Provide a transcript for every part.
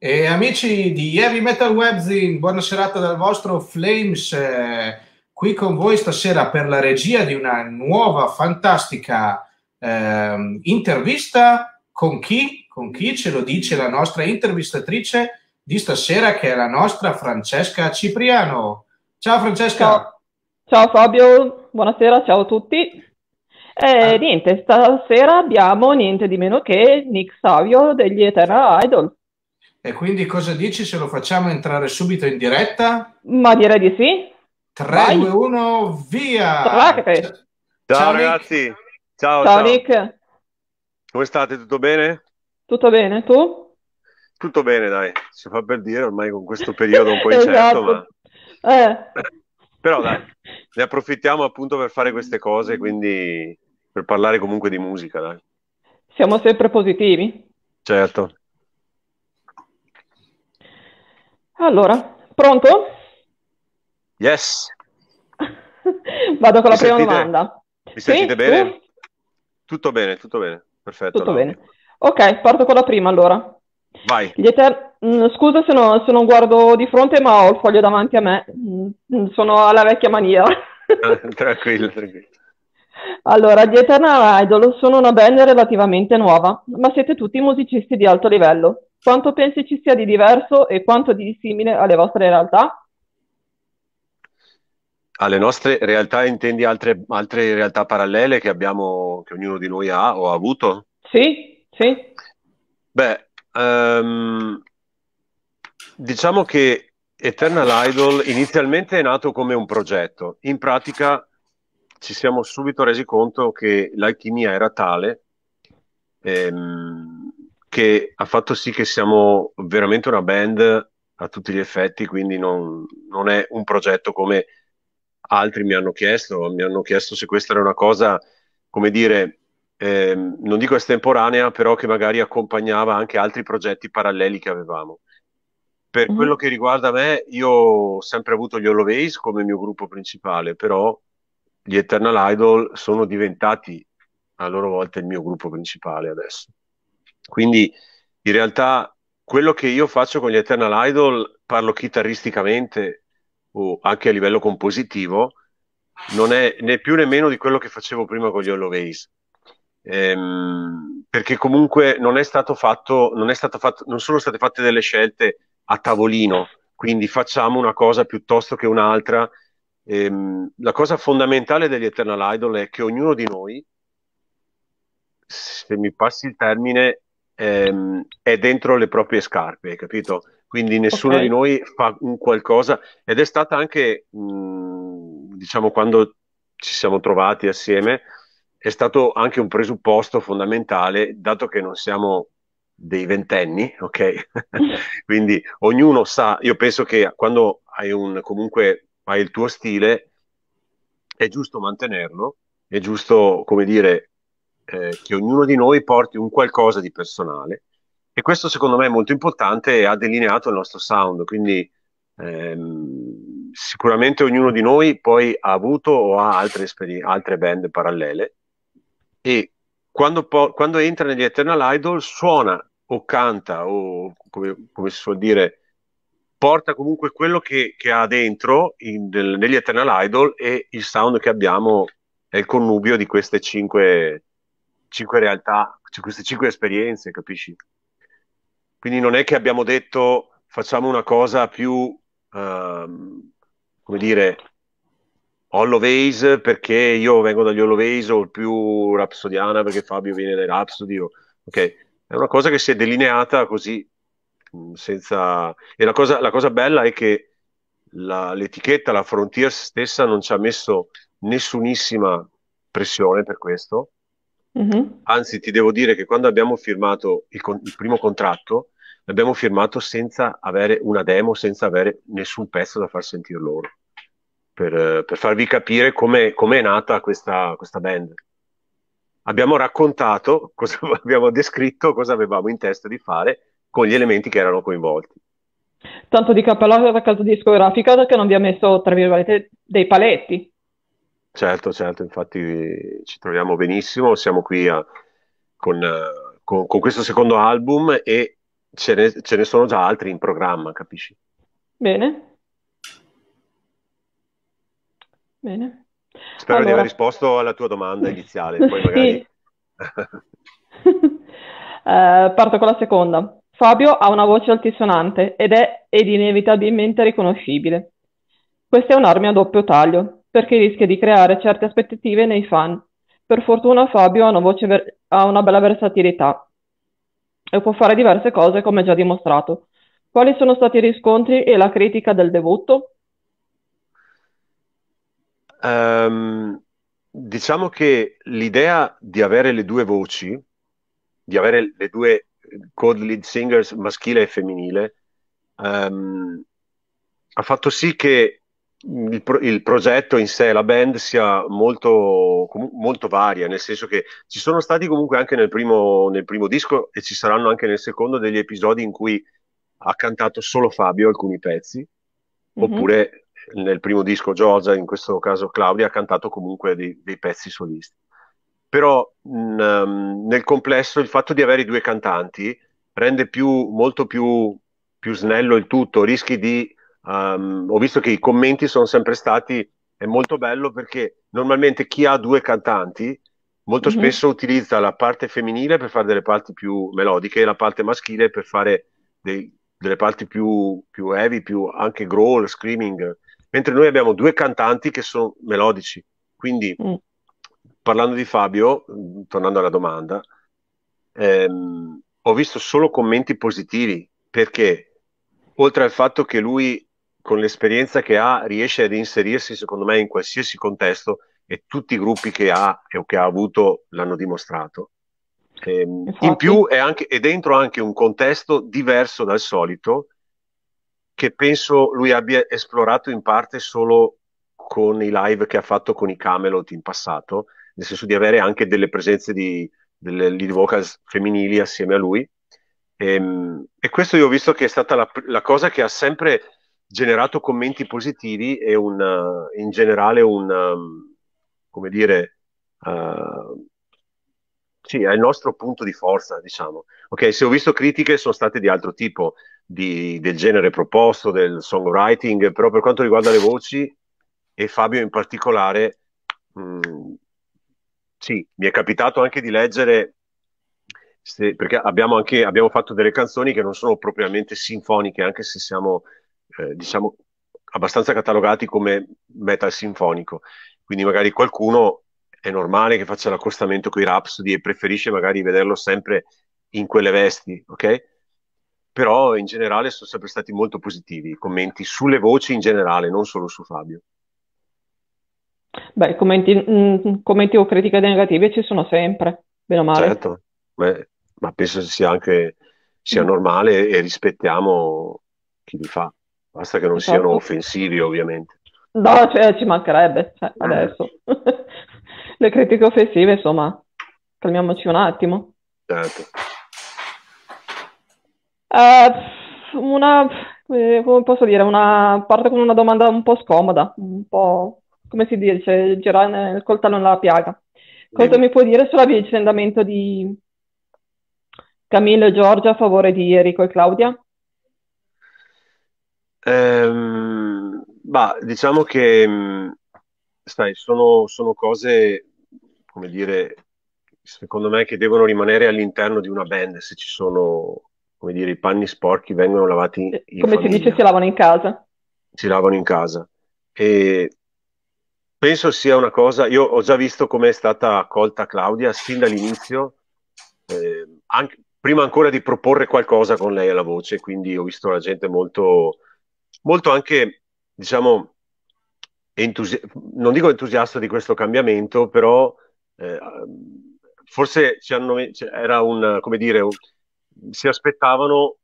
E amici di Heavy Metal Webzine, buona serata dal vostro Flames, eh, qui con voi stasera per la regia di una nuova fantastica eh, intervista con chi? Con chi ce lo dice la nostra intervistatrice di stasera che è la nostra Francesca Cipriano. Ciao Francesca! Ciao, ciao Fabio, buonasera, ciao a tutti. Eh, ah. Niente, stasera abbiamo niente di meno che Nick Savio degli Eternal Idol. E quindi cosa dici se lo facciamo entrare subito in diretta? Ma direi di sì. 3, Vai. 2, 1, via! Ciao, ciao, ragazzi! Ciao, ciao, ciao Nick! Come state? Tutto bene? Tutto bene, tu? Tutto bene, dai. Si fa per dire ormai con questo periodo un po' incerto, esatto. ma... Eh. Però dai, ne approfittiamo appunto per fare queste cose, quindi per parlare comunque di musica, dai. Siamo sempre positivi. Certo. Allora, pronto? Yes. Vado con Mi la prima sentite? domanda. Mi sentite sì? bene? Tu? Tutto bene, tutto bene. Perfetto. Tutto allora. bene. Ok, parto con la prima allora. Vai. Eter... Mm, scusa se, no, se, non guardo di fronte, ma ho il foglio davanti a me. Mm, sono alla vecchia maniera. tranquillo, tranquillo. Allora, gli Eternal Idol sono una band relativamente nuova, ma siete tutti musicisti di alto livello quanto pensi ci sia di diverso e quanto di simile alle vostre realtà? Alle nostre realtà intendi altre, altre realtà parallele che abbiamo, che ognuno di noi ha o ha avuto? Sì, sì. Beh, um, diciamo che Eternal Idol inizialmente è nato come un progetto, in pratica ci siamo subito resi conto che l'alchimia era tale ehm, che ha fatto sì che siamo veramente una band a tutti gli effetti, quindi non, non è un progetto come altri mi hanno chiesto, mi hanno chiesto se questa era una cosa, come dire, eh, non dico estemporanea, però che magari accompagnava anche altri progetti paralleli che avevamo. Per mm. quello che riguarda me, io ho sempre avuto gli Holoways come mio gruppo principale, però gli Eternal Idol sono diventati a loro volta il mio gruppo principale adesso. Quindi in realtà quello che io faccio con gli Eternal Idol, parlo chitarristicamente o anche a livello compositivo, non è né più né meno di quello che facevo prima con gli Holloway's. Ehm, perché comunque non è stato fatto, non, è stato fatto, non sono state fatte delle scelte a tavolino, quindi facciamo una cosa piuttosto che un'altra. Ehm, la cosa fondamentale degli Eternal Idol è che ognuno di noi, se mi passi il termine, ehm, è dentro le proprie scarpe, capito? Quindi nessuno okay. di noi fa un qualcosa ed è stata anche, mh, mm, diciamo, quando ci siamo trovati assieme, è stato anche un presupposto fondamentale, dato che non siamo dei ventenni, ok? Quindi ognuno sa, io penso che quando hai un comunque hai il tuo stile, è giusto mantenerlo, è giusto, come dire, eh, che ognuno di noi porti un qualcosa di personale e questo secondo me è molto importante e ha delineato il nostro sound, quindi ehm, sicuramente ognuno di noi poi ha avuto o ha altre, esperi- altre band parallele e quando, po- quando, entra negli Eternal Idol suona o canta o come, come si suol dire porta comunque quello che, che ha dentro in, del, negli Eternal Idol e il sound che abbiamo è il connubio di queste cinque cinque realtà, cioè queste cinque esperienze, capisci? Quindi non è che abbiamo detto facciamo una cosa più, ehm, come dire, Holloway's perché io vengo dagli Holloway's o più rapsodiana perché Fabio viene dai Rhapsody. O... Ok, è una cosa che si è delineata così, senza... E la cosa, la cosa bella è che la, l'etichetta, la Frontier stessa non ci ha messo nessunissima pressione per questo Mm-hmm. Anzi, ti devo dire che quando abbiamo firmato il, con- il, primo contratto, l'abbiamo firmato senza avere una demo, senza avere nessun pezzo da far sentire loro, per, per farvi capire come è nata questa, questa band abbiamo raccontato, cosa, abbiamo descritto cosa avevamo in testa di fare con gli elementi che erano coinvolti. Tanto di cappellata da casa discografica che non vi ha messo, tra virgolette, dei paletti. Certo, certo, infatti ci troviamo benissimo, siamo qui a, con, eh, con, con, questo secondo album e ce ne, ce ne sono già altri in programma, capisci? Bene. Bene. Spero allora. di aver risposto alla tua domanda iniziale, poi magari... uh, parto con la seconda. Fabio ha una voce altisonante ed è ed inevitabilmente riconoscibile. Questa è un'arma a doppio taglio, perché rischia di creare certe aspettative nei fan. Per fortuna Fabio ha una, voce ha una bella versatilità e può fare diverse cose come già dimostrato. Quali sono stati i riscontri e la critica del debutto? Um, diciamo che l'idea di avere le due voci, di avere le due code lead singers maschile e femminile, um, ha fatto sì che il, pro- il, progetto in sé, la band, sia molto, com- molto, varia, nel senso che ci sono stati comunque anche nel primo, nel primo, disco e ci saranno anche nel secondo degli episodi in cui ha cantato solo Fabio alcuni pezzi, mm-hmm. oppure nel primo disco Giorgia, in questo caso Claudia, ha cantato comunque dei, dei pezzi solisti. Però mh, um, nel complesso il fatto di avere i due cantanti rende più, molto più, più snello il tutto, rischi di um, ho visto che i commenti sono sempre stati è molto bello perché normalmente chi ha due cantanti molto mm-hmm. spesso utilizza la parte femminile per fare delle parti più melodiche e la parte maschile per fare dei, delle parti più, più, heavy, più anche growl, screaming, mentre noi abbiamo due cantanti che sono melodici. Quindi, mm. parlando di Fabio, mm, tornando alla domanda, ehm, ho visto solo commenti positivi perché oltre al fatto che lui con l'esperienza che ha riesce ad inserirsi secondo me in qualsiasi contesto e tutti i gruppi che ha o che ha avuto l'hanno dimostrato. E, ehm, in più è, anche, è dentro anche un contesto diverso dal solito che penso lui abbia esplorato in parte solo con i live che ha fatto con i Camelot in passato, nel senso di avere anche delle presenze di delle lead vocals femminili assieme a lui. E, ehm, e questo io ho visto che è stata la, la cosa che ha sempre generato commenti positivi e un, uh, in generale un, um, come dire, uh, sì, è il nostro punto di forza, diciamo. Ok, se ho visto critiche sono state di altro tipo, di, del genere proposto, del songwriting, però per quanto riguarda le voci e Fabio in particolare, mh, mm, sì, mi è capitato anche di leggere, se, perché abbiamo, anche, abbiamo fatto delle canzoni che non sono propriamente sinfoniche, anche se siamo eh, diciamo, abbastanza catalogati come metal sinfonico. Quindi magari qualcuno è normale che faccia l'accostamento con i Rhapsody e preferisce magari vederlo sempre in quelle vesti, ok? Però in generale sono sempre stati molto positivi i commenti sulle voci in generale, non solo su Fabio. Beh, commenti, mh, mm, commenti o critiche negative ci sono sempre, meno male. Certo, Beh, ma penso sia anche sia mm. normale e rispettiamo chi li fa. Basta che non esatto. siano certo. offensivi, ovviamente. No, cioè, ci mancherebbe, cioè, mm. adesso. Mm. Le critiche offensive, insomma, calmiamoci un attimo. Certo. Uh, una, eh, come posso dire, una parte con una domanda un po' scomoda, un po', come si dice, girare il coltello nella piaga. Cosa mm. mi puoi dire sull'avvicendamento di Camillo e Giorgia a favore di Enrico e Claudia? Ehm, bah, diciamo che mm, sai, sono, sono cose, come dire, secondo me che devono rimanere all'interno di una band se ci sono come dire i panni sporchi vengono lavati eh, in come famiglia. si dice si lavano in casa si lavano in casa e penso sia una cosa io ho già visto come è stata accolta Claudia sin dall'inizio eh, anche, prima ancora di proporre qualcosa con lei alla voce quindi ho visto la gente molto molto anche, diciamo, entusi- non dico entusiasta di questo cambiamento, però eh, forse ci hanno, cioè, era un, come dire, un, si aspettavano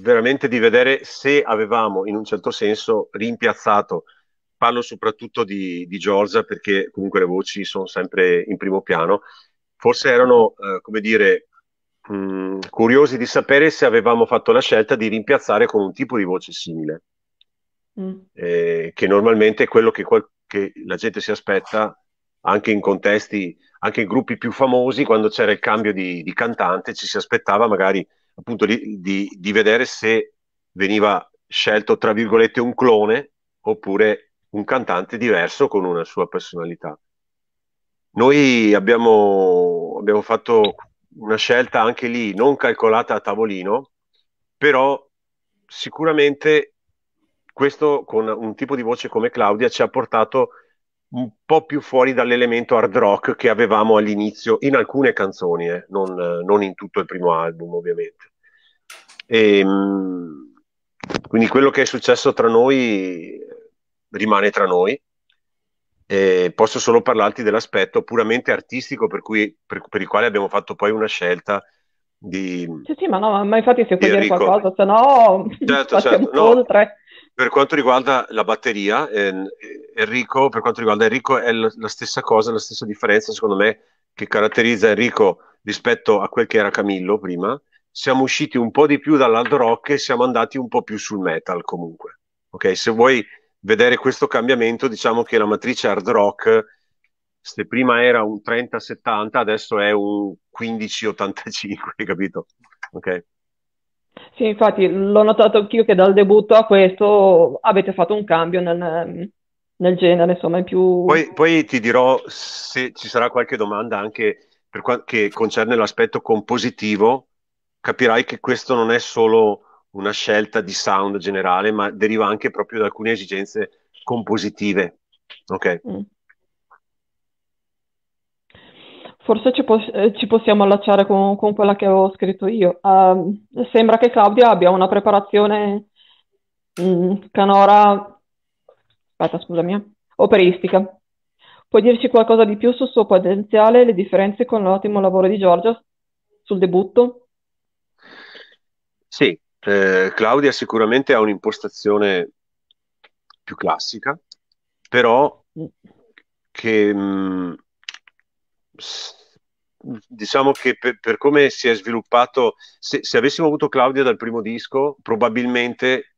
veramente di vedere se avevamo in un certo senso rimpiazzato. Parlo soprattutto di, di Giorgia perché comunque le voci sono sempre in primo piano. Forse erano, eh, come dire, mh, mm, curiosi di sapere se avevamo fatto la scelta di rimpiazzare con un tipo di voce simile, mm. eh, che normalmente è quello che, qual- che, la gente si aspetta anche in contesti, anche in gruppi più famosi, quando c'era il cambio di, di cantante, ci si aspettava magari appunto di, di, di vedere se veniva scelto tra virgolette un clone oppure un cantante diverso con una sua personalità. Noi abbiamo, abbiamo fatto una scelta anche lì non calcolata a tavolino, però sicuramente questo con un tipo di voce come Claudia ci ha portato un po' più fuori dall'elemento hard rock che avevamo all'inizio in alcune canzoni, eh, non, non, in tutto il primo album ovviamente. E, ehm, quindi quello che è successo tra noi rimane tra noi eh, posso solo parlarti dell'aspetto puramente artistico per, cui, per, per, il quale abbiamo fatto poi una scelta di... Sì, sì, ma, no, ma infatti se puoi dire Enrico. qualcosa, se no certo, certo. No. oltre. Per quanto riguarda la batteria, eh, Enrico, per quanto riguarda Enrico è la, la stessa cosa, la stessa differenza secondo me che caratterizza Enrico rispetto a quel che era Camillo prima, siamo usciti un po' di più dall'hard rock e siamo andati un po' più sul metal comunque. Ok, se vuoi vedere questo cambiamento, diciamo che la matrice hard rock, se prima era un 30-70, adesso è un 15-85, capito? Ok. Sì, infatti l'ho notato anch'io che dal debutto a questo avete fatto un cambio nel, nel genere, insomma, è più... Poi, poi, ti dirò se ci sarà qualche domanda anche per che concerne l'aspetto compositivo, capirai che questo non è solo una scelta di sound generale, ma deriva anche proprio da alcune esigenze compositive. Ok. Mm. Forse ci, po- eh, ci, possiamo allacciare con, con, quella che ho scritto io. Uh, sembra che Claudia abbia una preparazione mh, mm, canora, aspetta scusami, eh, operistica. Puoi dirci qualcosa di più sul suo potenziale e le differenze con l'ottimo lavoro di Giorgia sul debutto? Sì, eh, Claudia sicuramente ha un'impostazione più classica, però che mm, diciamo che per, per, come si è sviluppato, se, se, avessimo avuto Claudia dal primo disco, probabilmente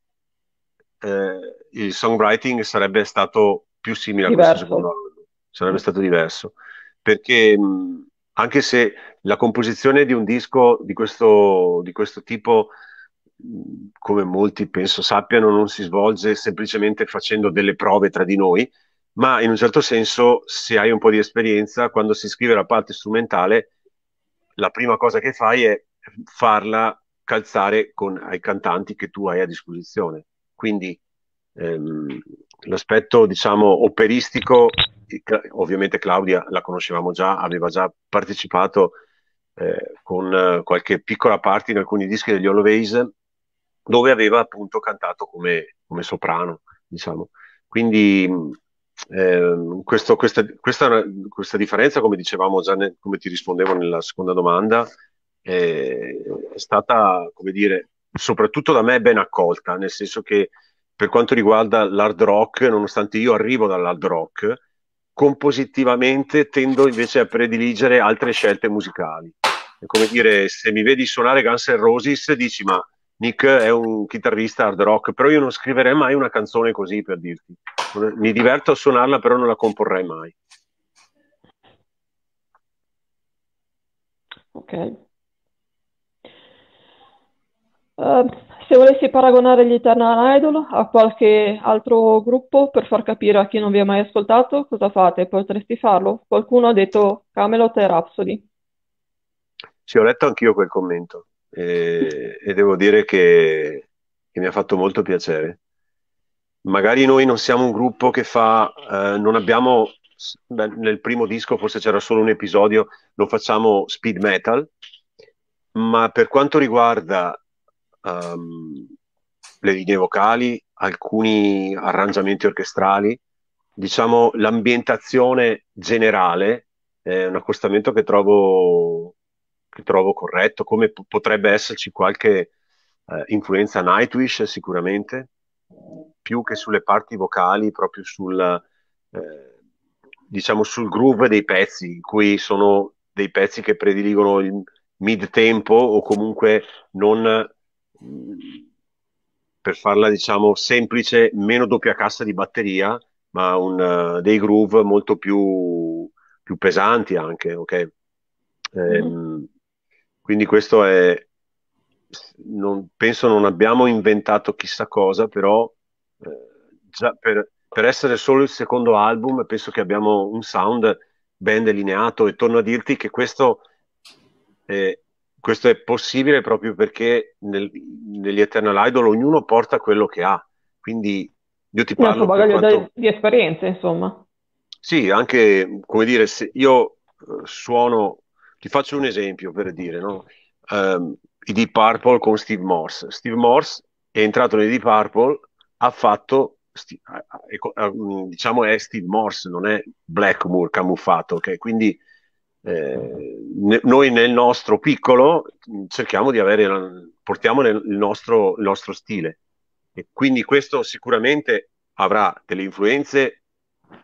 eh, il songwriting sarebbe stato più simile diverso. a questo secondo anno, sarebbe stato diverso, perché mm, anche se la composizione di un disco di questo, di questo tipo come molti penso sappiano, non si svolge semplicemente facendo delle prove tra di noi, ma in un certo senso, se hai un po' di esperienza, quando si scrive la parte strumentale, la prima cosa che fai è farla calzare con, ai cantanti che tu hai a disposizione. Quindi ehm, l'aspetto, diciamo, operistico, ovviamente Claudia la conoscevamo già, aveva già partecipato eh, con qualche piccola parte in alcuni dischi degli Holoways, dove aveva appunto cantato come, come soprano, diciamo. Quindi eh, questo, questa, questa, questa, differenza, come dicevamo già, ne, come ti rispondevo nella seconda domanda, eh, è stata, come dire, soprattutto da me ben accolta, nel senso che per quanto riguarda l'hard rock, nonostante io arrivo dall'hard rock, compositivamente tendo invece a prediligere altre scelte musicali. È come dire, se mi vedi suonare Guns N' Roses, dici ma Nick è un chitarrista hard rock, però io non scriverei mai una canzone così per dirti. Mi diverto a suonarla, però non la comporrei mai. Ok. Uh, se volessi paragonare gli Eternal Idol a qualche altro gruppo per far capire a chi non vi ha mai ascoltato cosa fate, potresti farlo? Qualcuno ha detto Camelot e Rhapsody. Sì, ho letto anch'io quel commento e, e devo dire che, che, mi ha fatto molto piacere. Magari noi non siamo un gruppo che fa, eh, non abbiamo, beh, nel primo disco forse c'era solo un episodio, non facciamo speed metal, ma per quanto riguarda um, le linee vocali, alcuni arrangiamenti orchestrali, diciamo l'ambientazione generale è un accostamento che trovo che trovo corretto, come p- potrebbe esserci qualche eh, influenza Nightwish sicuramente, più che sulle parti vocali, proprio sul, eh, diciamo sul groove dei pezzi, in cui sono dei pezzi che prediligono il mid tempo o comunque non mm, per farla diciamo semplice, meno doppia cassa di batteria, ma un, uh, dei groove molto più, più pesanti anche, ok? Mm. Ehm, quindi questo è, non, penso non abbiamo inventato chissà cosa, però eh, già per, per essere solo il secondo album penso che abbiamo un sound ben delineato e torno a dirti che questo... Eh, questo è possibile proprio perché nel, negli Eternal Idol ognuno porta quello che ha. Quindi io ti parlo bagaglio quanto... di esperienze, insomma. Sì, anche come dire, se io eh, suono ti faccio un esempio per dire, no? Um, i Deep Purple con Steve Morse. Steve Morse è entrato nei Deep Purple, ha fatto, mm, diciamo è Steve Morse, non è Blackmoor camuffato, ok? Quindi eh, noi nel nostro piccolo mm, cerchiamo di avere, portiamo nel nostro, il nostro stile. E quindi questo sicuramente avrà delle influenze,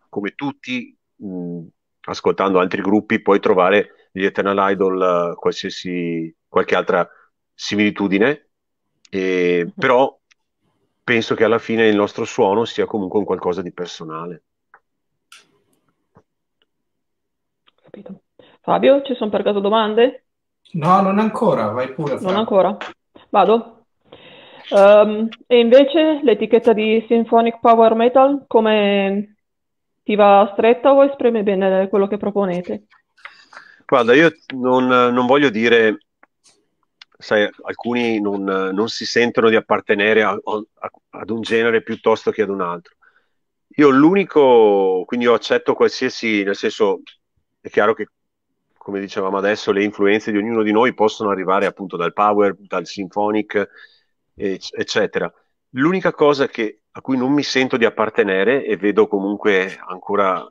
come tutti, mh, mm, ascoltando altri gruppi, puoi trovare di Eternal Idol eh, qualsiasi qualche altra similitudine, e, però penso che alla fine il nostro suono sia comunque un qualcosa di personale. Capito. Fabio, ci sono per caso domande? No, non ancora, vai pure. Fra. Non ancora. Vado. Um, e invece l'etichetta di Symphonic Power Metal come ti va stretta o esprime bene quello che proponete? Guarda, io non, non voglio dire, sai, alcuni non, non si sentono di appartenere a, a, ad un genere piuttosto che ad un altro. Io l'unico, quindi io accetto qualsiasi, nel senso, è chiaro che come dicevamo adesso, le influenze di ognuno di noi possono arrivare appunto dal power, dal symphonic, eccetera. L'unica cosa che, a cui non mi sento di appartenere e vedo comunque ancora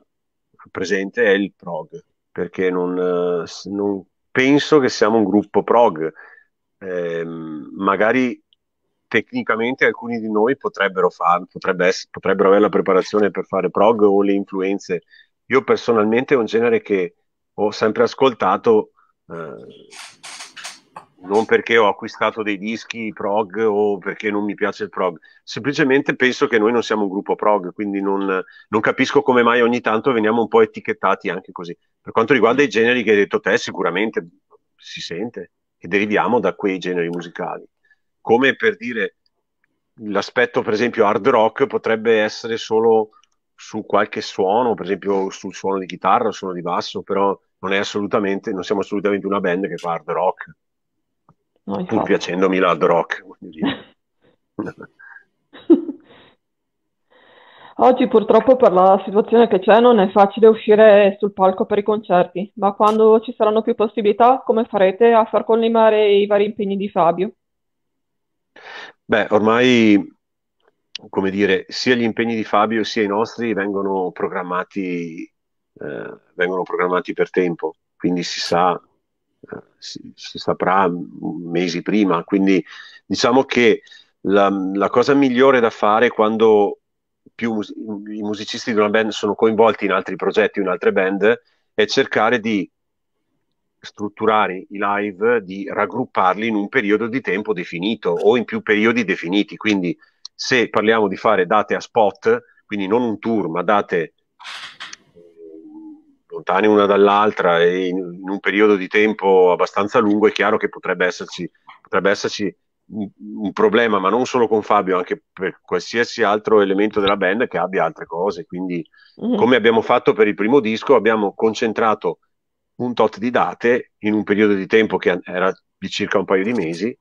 presente è il prog perché non, eh, non penso che siamo un gruppo prog. Eh, magari tecnicamente alcuni di noi potrebbero, far, potrebbe essere, potrebbero avere la preparazione per fare prog o le influenze. Io personalmente è un genere che ho sempre ascoltato. Eh, non perché ho acquistato dei dischi prog o perché non mi piace il prog, semplicemente penso che noi non siamo un gruppo prog, quindi non, non capisco come mai ogni tanto veniamo un po' etichettati anche così. Per quanto riguarda i generi che hai detto te, sicuramente si sente che deriviamo da quei generi musicali. Come per dire l'aspetto, per esempio, hard rock potrebbe essere solo su qualche suono, per esempio sul suono di chitarra, sul suono di basso, però non, è assolutamente, non siamo assolutamente una band che fa hard rock No, pur piacendomi l'hard rock, Oggi purtroppo per la situazione che c'è non è facile uscire sul palco per i concerti, ma quando ci saranno più possibilità, come farete a far collimare i vari impegni di Fabio? Beh, ormai, come dire, sia gli impegni di Fabio sia i nostri vengono programmati, eh, vengono programmati per tempo, quindi si sa si, si, saprà mesi prima. Quindi diciamo che la, la cosa migliore da fare quando più i musicisti di una band sono coinvolti in altri progetti, in altre band, è cercare di strutturare i live, di raggrupparli in un periodo di tempo definito o in più periodi definiti. Quindi se parliamo di fare date a spot, quindi non un tour, ma date lontani una dall'altra e in, in, un periodo di tempo abbastanza lungo, è chiaro che potrebbe esserci, potrebbe esserci un, un, problema, ma non solo con Fabio, anche per qualsiasi altro elemento della band che abbia altre cose. Quindi, mm. come abbiamo fatto per il primo disco, abbiamo concentrato un tot di date in un periodo di tempo che era di circa un paio di mesi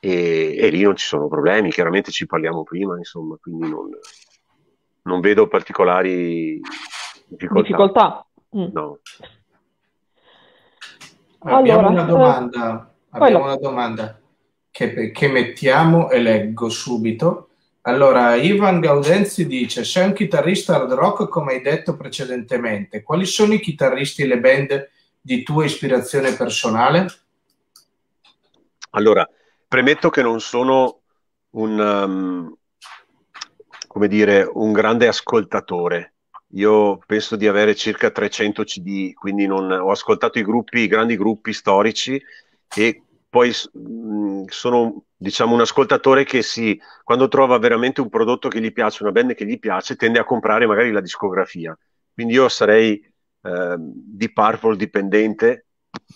e, e lì non ci sono problemi, chiaramente ci parliamo prima, insomma, quindi non, non vedo particolari difficoltà. difficoltà. Mm. No. Allora, abbiamo una eh, domanda, eh, abbiamo una domanda che, che, mettiamo e leggo subito. Allora, Ivan Gaudenzi dice, sei un chitarrista hard rock come hai detto precedentemente, quali sono i chitarristi e le band di tua ispirazione personale? Allora, premetto che non sono un, um, come dire, un grande ascoltatore io penso di avere circa 300 CD, quindi non, ho ascoltato i gruppi, i grandi gruppi storici e poi mh, mm, sono diciamo, un ascoltatore che si, quando trova veramente un prodotto che gli piace, una band che gli piace, tende a comprare magari la discografia. Quindi io sarei eh, di Purple dipendente,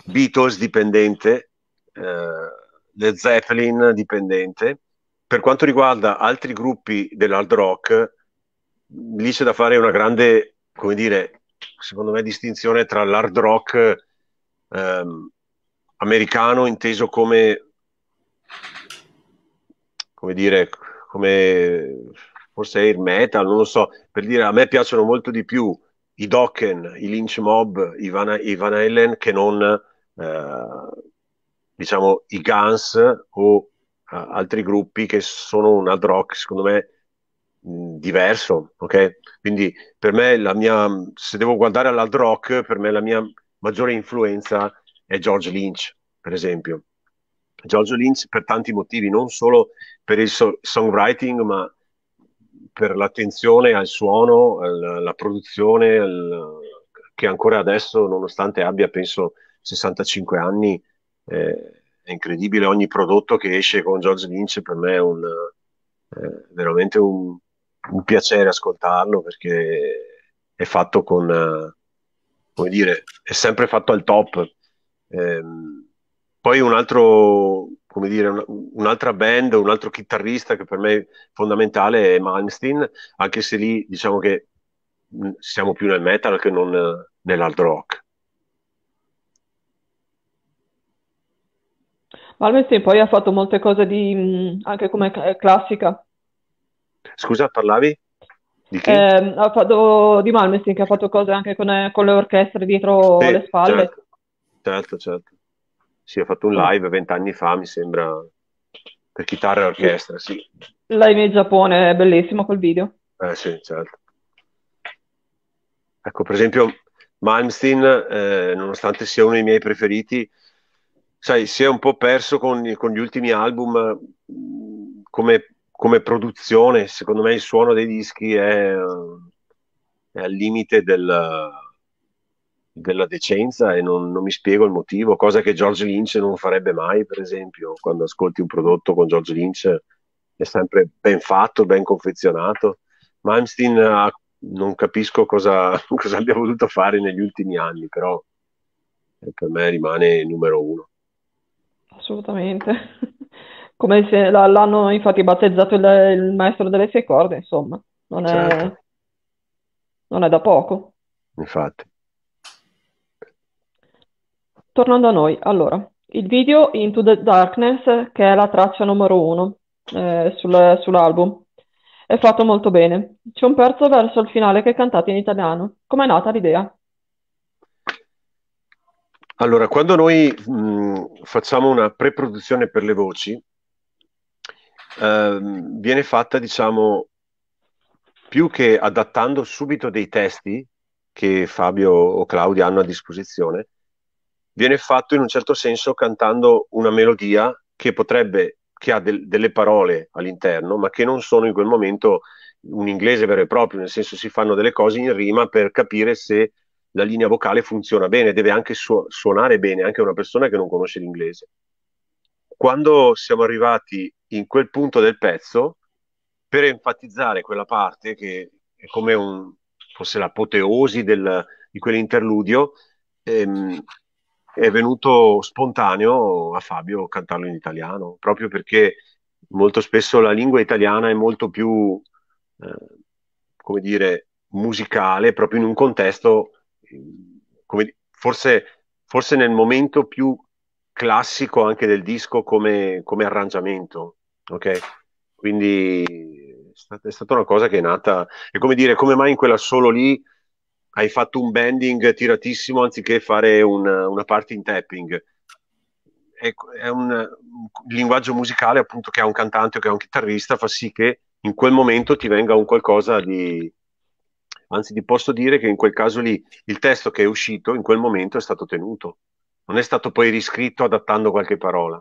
Beatles dipendente, eh, Led Zeppelin dipendente. Per quanto riguarda altri gruppi dell'hard rock, lì c'è da fare una grande, come dire, secondo me, distinzione tra l'hard rock ehm, americano inteso come, come dire, come forse il metal, non lo so, per dire a me piacciono molto di più i Dokken, i Lynch Mob, i Van, i Van Halen che non eh, diciamo i Guns o eh, altri gruppi che sono un hard rock secondo me diverso, ok? Quindi per me la mia, se devo guardare all'hard rock, per me la mia maggiore influenza è George Lynch, per esempio. George Lynch per tanti motivi, non solo per il so- songwriting, ma per l'attenzione al suono, alla produzione, al, che ancora adesso, nonostante abbia, penso, 65 anni, eh, è incredibile ogni prodotto che esce con George Lynch, per me è un, eh, veramente un, un piacere ascoltarlo perché è fatto con, eh, come dire, è sempre fatto al top. Eh, poi un altro, come dire, un, un'altra band, un altro chitarrista che per me è fondamentale è Malmsteen, anche se lì diciamo che siamo più nel metal che non eh, nell'hard rock. Malmsteen poi ha fatto molte cose di, anche come classica, Scusa, parlavi? Di, chi? Eh, ha fatto, di Malmsteen che ha fatto cose anche con, eh, con le orchestre dietro sì, le spalle. Certo, certo, certo. Sì, ha fatto un mm. live vent'anni fa, mi sembra, per chitarra e orchestra, sì. Live in Giappone, è bellissimo quel video. Eh sì, certo. Ecco, per esempio, Malmsteen, eh, nonostante sia uno dei miei preferiti, sai, si è un po' perso con, con gli ultimi album mm, come come produzione, secondo me il suono dei dischi è, è al limite del, della decenza e non, non, mi spiego il motivo, cosa che George Lynch non farebbe mai, per esempio, quando ascolti un prodotto con George Lynch è sempre ben fatto, ben confezionato. Malmsteen ha, ah, non capisco cosa, cosa abbia voluto fare negli ultimi anni, però eh, per me rimane numero uno. Assolutamente come se l'hanno infatti battezzato il, il maestro delle sei corde, insomma, non è, certo. non è da poco. Infatti. Tornando a noi, allora, il video Into the Darkness, che è la traccia numero uno eh, sul, sull'album, è fatto molto bene. C'è un pezzo verso il finale che è cantato in italiano. Com'è nata l'idea? Allora, quando noi mh, mm, facciamo una pre-produzione per le voci, eh, viene fatta, diciamo, più che adattando subito dei testi che Fabio o Claudia hanno a disposizione, viene fatto in un certo senso cantando una melodia che potrebbe, che ha del, delle parole all'interno, ma che non sono in quel momento un inglese vero e proprio, nel senso si fanno delle cose in rima per capire se la linea vocale funziona bene, deve anche su- suonare bene, anche una persona che non conosce l'inglese quando siamo arrivati in quel punto del pezzo, per enfatizzare quella parte che è come un, fosse l'apoteosi del, di quell'interludio, ehm, è venuto spontaneo a Fabio cantarlo in italiano, proprio perché molto spesso la lingua italiana è molto più, eh, come dire, musicale, proprio in un contesto, ehm, come, forse, forse nel momento più classico anche del disco come, come arrangiamento, ok? Quindi è stata una cosa che è nata, è come dire, come mai in quella solo lì hai fatto un bending tiratissimo anziché fare una, una parte in tapping? È, è un, un linguaggio musicale appunto che ha un cantante o che ha un chitarrista fa sì che in quel momento ti venga un qualcosa di, anzi ti posso dire che in quel caso lì il testo che è uscito in quel momento è stato tenuto non è stato poi riscritto adattando qualche parola.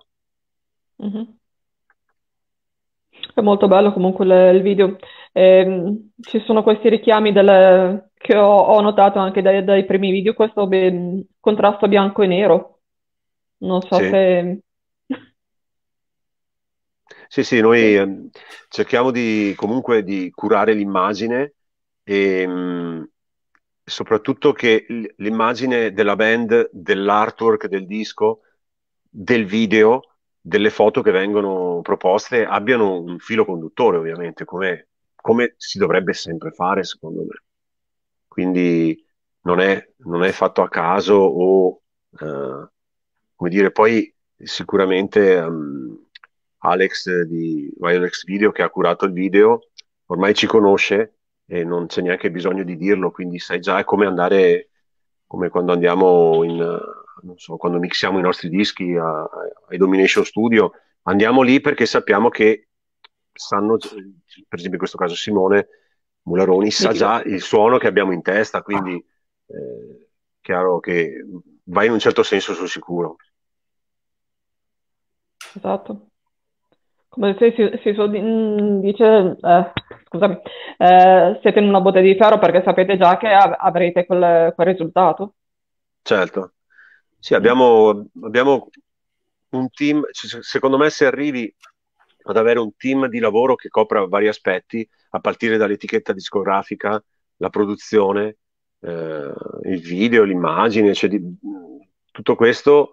Mm-hmm. È molto bello comunque l- il video. Eh, ci sono questi richiami del, che ho, ho, notato anche dai, dai primi video, questo be- mm, contrasto bianco e nero. Non so sì. se... Sì, sì, noi eh, cerchiamo di, comunque di curare l'immagine e, mh, mm, soprattutto che l'immagine della band, dell'artwork del disco, del video, delle foto che vengono proposte abbiano un filo conduttore, ovviamente, come, come si dovrebbe sempre fare, secondo me. Quindi non è, non è fatto a caso o, eh, come dire, poi sicuramente um, Alex di Violex Video, che ha curato il video, ormai ci conosce e non c'è neanche bisogno di dirlo, quindi sai già, è come andare, come quando andiamo in, non so, quando mixiamo i nostri dischi a, a, ai Domination Studio, andiamo lì perché sappiamo che sanno, per esempio in questo caso Simone Mularoni sa già il suono che abbiamo in testa, quindi eh, chiaro che vai in un certo senso sul sicuro. Esatto come se si, si so, mm, dice, eh, scusami, eh, siete in una botte di ferro perché sapete già che av- avrete quel, quel, risultato. Certo, sì, mm. abbiamo, abbiamo un team, secondo me se arrivi ad avere un team di lavoro che copra vari aspetti, a partire dall'etichetta discografica, la produzione, eh, il video, l'immagine, cioè mm, tutto questo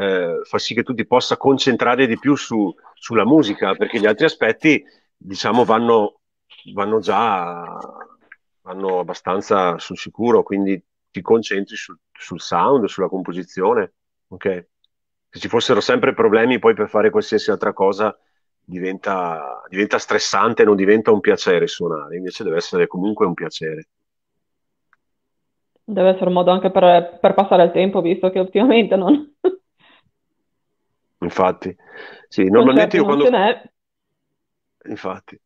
eh, fa sì che tu ti possa concentrare di più su, sulla musica, perché gli altri aspetti, diciamo, vanno, vanno già vanno abbastanza sul sicuro, quindi ti concentri sul, sul sound, sulla composizione. Okay? Se ci fossero sempre problemi poi per fare qualsiasi altra cosa, diventa, diventa stressante, non diventa un piacere suonare, invece deve essere comunque un piacere. Deve essere un modo anche per, per passare il tempo, visto che ultimamente non, Infatti, sì, normalmente io quando... Infatti,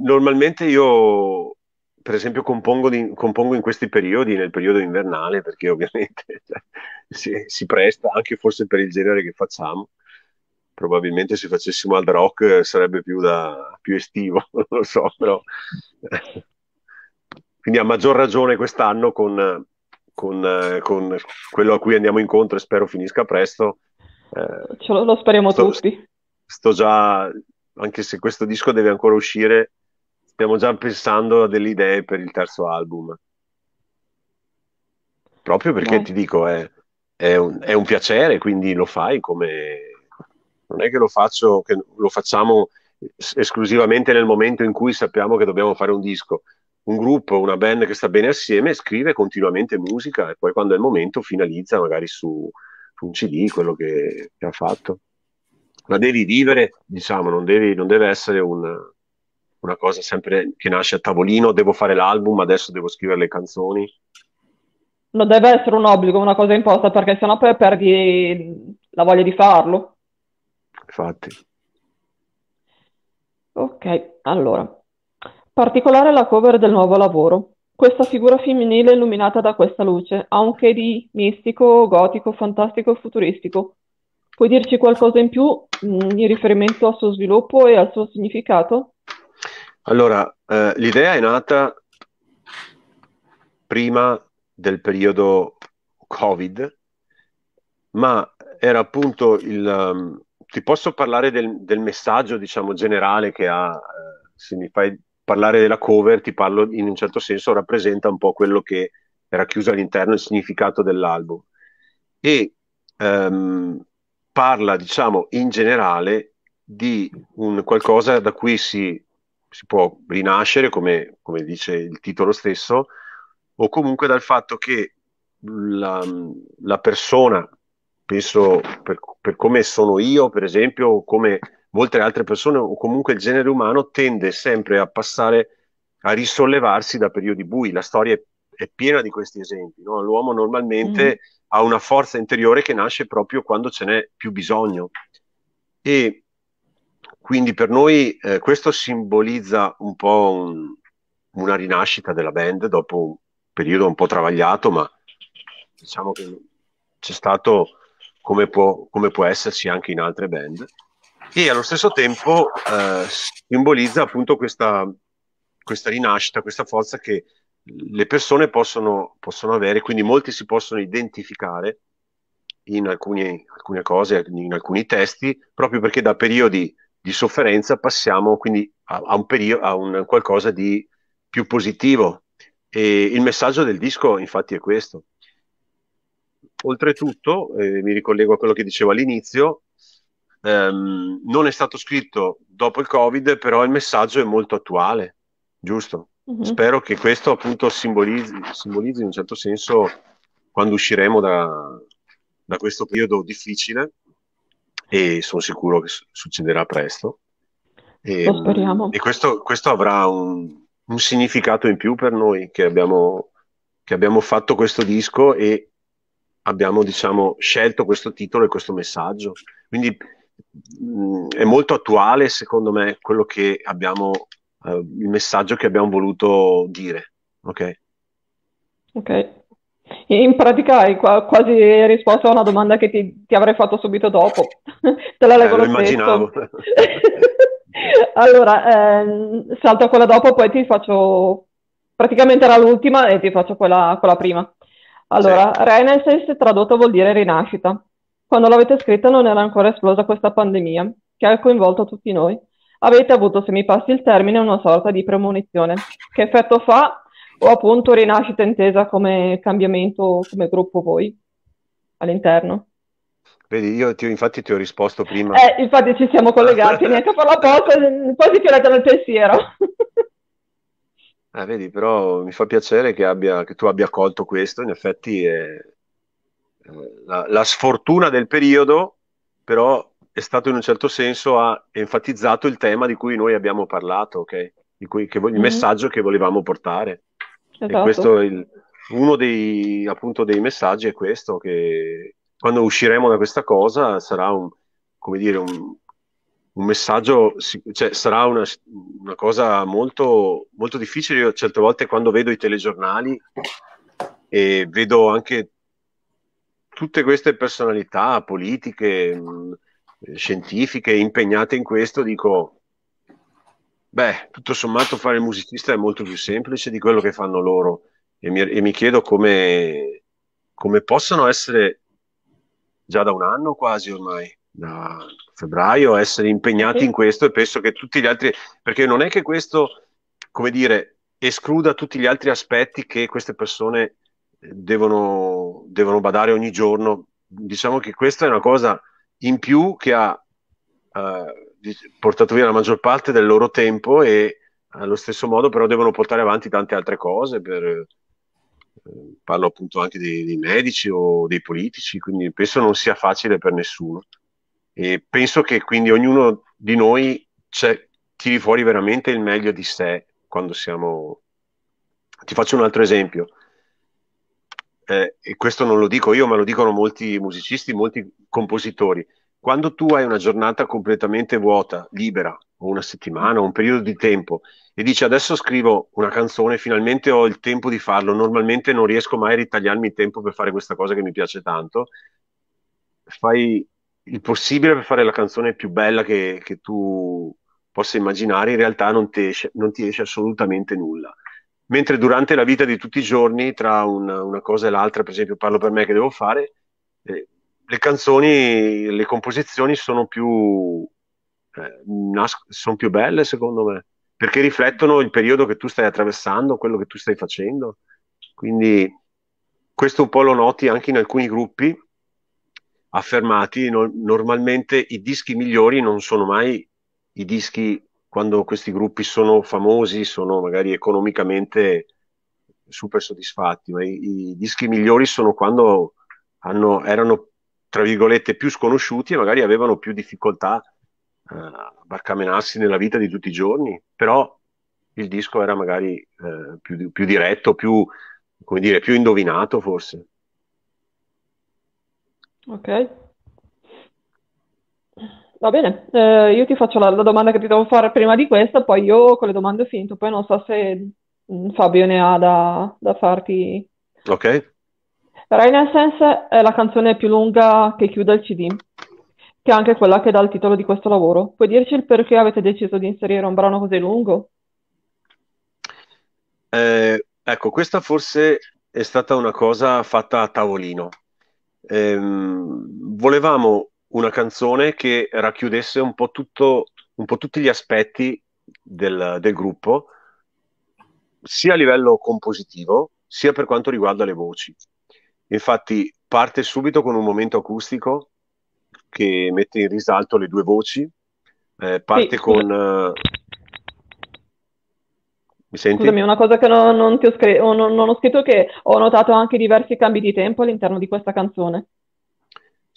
normalmente io, per esempio, compongo, di, compongo, in questi periodi, nel periodo invernale, perché ovviamente cioè, si, si, presta anche forse per il genere che facciamo. Probabilmente se facessimo hard rock eh, sarebbe più, da, più estivo, non lo so, però... Quindi a maggior ragione quest'anno con, con, eh, con quello a cui andiamo incontro e spero finisca presto, eh, ce lo, lo, speriamo sto, tutti. Sto già, anche se questo disco deve ancora uscire, stiamo già pensando a delle idee per il terzo album. Proprio perché eh. ti dico, è, eh, è, un, è, un, piacere, quindi lo fai come... Non è che lo, faccio, che lo facciamo esclusivamente nel momento in cui sappiamo che dobbiamo fare un disco. Un gruppo, una band che sta bene assieme, scrive continuamente musica e poi quando è il momento finalizza magari su, un CD, quello che, che ha fatto. La devi vivere, diciamo, non, devi, non deve essere un, una cosa sempre che nasce a tavolino, devo fare l'album, adesso devo scrivere le canzoni. Non deve essere un obbligo, una cosa imposta, perché sennò poi perdi la voglia di farlo. Infatti. Ok, allora. Particolare la cover del nuovo lavoro. Questa figura femminile illuminata da questa luce ha un che di mistico, gotico, fantastico e futuristico. Puoi dirci qualcosa in più mh, mm, in riferimento al suo sviluppo e al suo significato? Allora, eh, l'idea è nata prima del periodo Covid, ma era appunto il... Um, ti posso parlare del, del messaggio, diciamo, generale che ha, eh, se mi fai parlare della cover, ti parlo in un certo senso, rappresenta un po' quello che era chiuso all'interno il significato dell'album. E ehm, parla, diciamo, in generale di un qualcosa da cui si, si può rinascere, come, come, dice il titolo stesso, o comunque dal fatto che la, la persona, penso per, per come sono io, per esempio, come molte altre persone o comunque il genere umano tende sempre a passare a risollevarsi da periodi bui. La storia è, è piena di questi esempi. No? L'uomo normalmente mm ha una forza interiore che nasce proprio quando ce n'è più bisogno. E quindi per noi eh, questo simbolizza un po' un, una rinascita della band dopo un periodo un po' travagliato, ma diciamo che c'è stato come può, come può esserci anche in altre band che allo stesso tempo eh, simbolizza appunto questa, questa, rinascita, questa forza che le persone possono, possono avere, quindi molti si possono identificare in alcune, alcune, cose, in alcuni testi, proprio perché da periodi di sofferenza passiamo quindi a, a un, periodo, a un qualcosa di più positivo. E il messaggio del disco infatti è questo. Oltretutto, eh, mi ricollego a quello che dicevo all'inizio, ehm, non è stato scritto dopo il Covid, però il messaggio è molto attuale, giusto? Mm-hmm. Spero che questo appunto simbolizzi, simbolizzi, in un certo senso quando usciremo da, da questo periodo difficile e sono sicuro che succederà presto. E, Lo ehm, speriamo. E questo, questo avrà un, un significato in più per noi che abbiamo, che abbiamo fatto questo disco e abbiamo diciamo, scelto questo titolo e questo messaggio. Quindi mh, è molto attuale secondo me quello che abbiamo, eh, il messaggio che abbiamo voluto dire. Ok. Ok. In pratica hai quasi risposto a una domanda che ti, ti avrei fatto subito dopo. Te la leggo eh, lo, lo immaginavo. allora, eh, salto a quella dopo, poi ti faccio... Praticamente era l'ultima e ti faccio quella, quella prima. Allora, sì. Renaissance tradotto vuol dire rinascita. Quando l'avete scritta non era ancora esplosa questa pandemia, che ha coinvolto tutti noi. Avete avuto, se mi passi il termine, una sorta di premonizione. Che effetto fa? O appunto rinascita intesa come cambiamento, come gruppo voi all'interno? Vedi, io ti, infatti ti ho risposto prima. Eh, infatti ci siamo collegati, neanche per la posta, quasi tirata nel pensiero. ah, vedi, però mi fa piacere che, abbia, che tu abbia colto questo, in effetti è, la, la sfortuna del periodo, però è stato in un certo senso, ha enfatizzato il tema di cui noi abbiamo parlato, ok? Cui, che, il mm-hmm. messaggio che volevamo portare. Esatto. E questo il, uno dei, appunto, dei messaggi è questo, che quando usciremo da questa cosa sarà un, come dire, un, un messaggio, cioè, sarà una, una cosa molto, molto difficile. Io certe volte quando vedo i telegiornali e vedo anche tutte queste personalità politiche, scientifiche impegnate in questo, dico, beh, tutto sommato fare il musicista è molto più semplice di quello che fanno loro e mi, e mi chiedo come, come possano essere già da un anno quasi ormai, da febbraio, essere impegnati in questo e penso che tutti gli altri, perché non è che questo, come dire, escluda tutti gli altri aspetti che queste persone devono, devono badare ogni giorno. Diciamo che questa è una cosa in più che ha eh, portato via la maggior parte del loro tempo e allo stesso modo però devono portare avanti tante altre cose per, eh, parlo appunto anche dei, dei, medici o dei politici quindi penso non sia facile per nessuno e penso che quindi ognuno di noi cioè, tiri fuori veramente il meglio di sé quando siamo ti faccio un altro esempio eh, e questo non lo dico io, ma lo dicono molti musicisti, molti compositori, quando tu hai una giornata completamente vuota, libera, o una settimana, o un periodo di tempo, e dici adesso scrivo una canzone, finalmente ho il tempo di farlo, normalmente non riesco mai a ritagliarmi il tempo per fare questa cosa che mi piace tanto, fai il possibile per fare la canzone più bella che, che tu possa immaginare, in realtà non ti esce, non ti esce assolutamente nulla mentre durante la vita di tutti i giorni, tra una, una cosa e l'altra, per esempio parlo per me che devo fare, eh, le canzoni, le composizioni sono più, eh, nas- sono più belle secondo me, perché riflettono il periodo che tu stai attraversando, quello che tu stai facendo. Quindi questo un po' lo noti anche in alcuni gruppi affermati, no- normalmente i dischi migliori non sono mai i dischi quando questi gruppi sono famosi, sono magari economicamente super soddisfatti, ma i, i dischi migliori sono quando hanno, erano, tra virgolette, più sconosciuti e magari avevano più difficoltà eh, a barcamenarsi nella vita di tutti i giorni, però il disco era magari eh, più, più, diretto, più, come dire, più indovinato forse. Ok. Va bene, eh, io ti faccio la, la, domanda che ti devo fare prima di questa, poi io con le domande ho finito, poi non so se mm, Fabio ne ha da, da farti. Ok. Rain Sense è la canzone più lunga che chiude il CD, che è anche quella che dà il titolo di questo lavoro. Puoi dirci il perché avete deciso di inserire un brano così lungo? Eh, ecco, questa forse è stata una cosa fatta a tavolino. Eh, volevamo una canzone che racchiudesse un po', tutto, un po tutti gli aspetti del, del, gruppo, sia a livello compositivo, sia per quanto riguarda le voci. Infatti parte subito con un momento acustico che mette in risalto le due voci, eh, parte sì, con... Eh, mi senti? Scusami, una cosa che non, non ti ho, scr- non, non ho scritto che ho notato anche diversi cambi di tempo all'interno di questa canzone.